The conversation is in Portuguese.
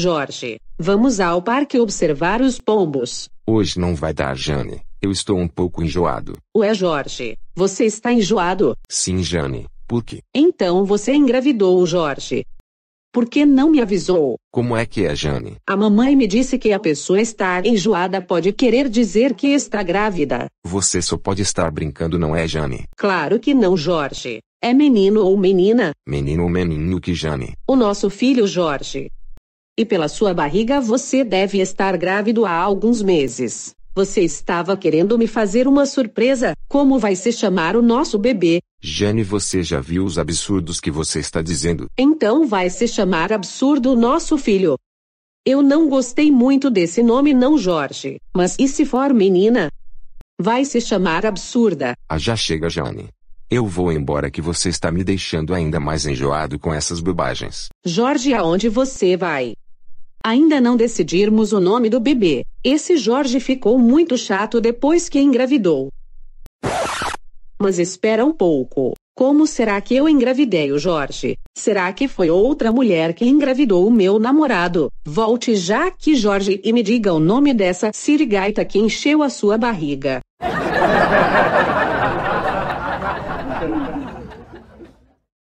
Jorge, vamos ao parque observar os pombos. Hoje não vai dar, Jane. Eu estou um pouco enjoado. Ué, Jorge, você está enjoado? Sim, Jane. Por quê? Então você engravidou o Jorge. Por que não me avisou? Como é que é, Jane? A mamãe me disse que a pessoa estar enjoada pode querer dizer que está grávida. Você só pode estar brincando, não é, Jane? Claro que não, Jorge. É menino ou menina? Menino ou menino que Jane? O nosso filho Jorge e pela sua barriga você deve estar grávido há alguns meses. Você estava querendo me fazer uma surpresa? Como vai se chamar o nosso bebê? Jane, você já viu os absurdos que você está dizendo? Então vai se chamar absurdo o nosso filho. Eu não gostei muito desse nome, não, Jorge. Mas e se for menina? Vai se chamar absurda. Ah, já chega, Jane. Eu vou embora que você está me deixando ainda mais enjoado com essas bobagens. Jorge, aonde você vai? Ainda não decidirmos o nome do bebê. Esse Jorge ficou muito chato depois que engravidou. Mas espera um pouco. Como será que eu engravidei o Jorge? Será que foi outra mulher que engravidou o meu namorado? Volte já aqui, Jorge, e me diga o nome dessa sirigaita que encheu a sua barriga.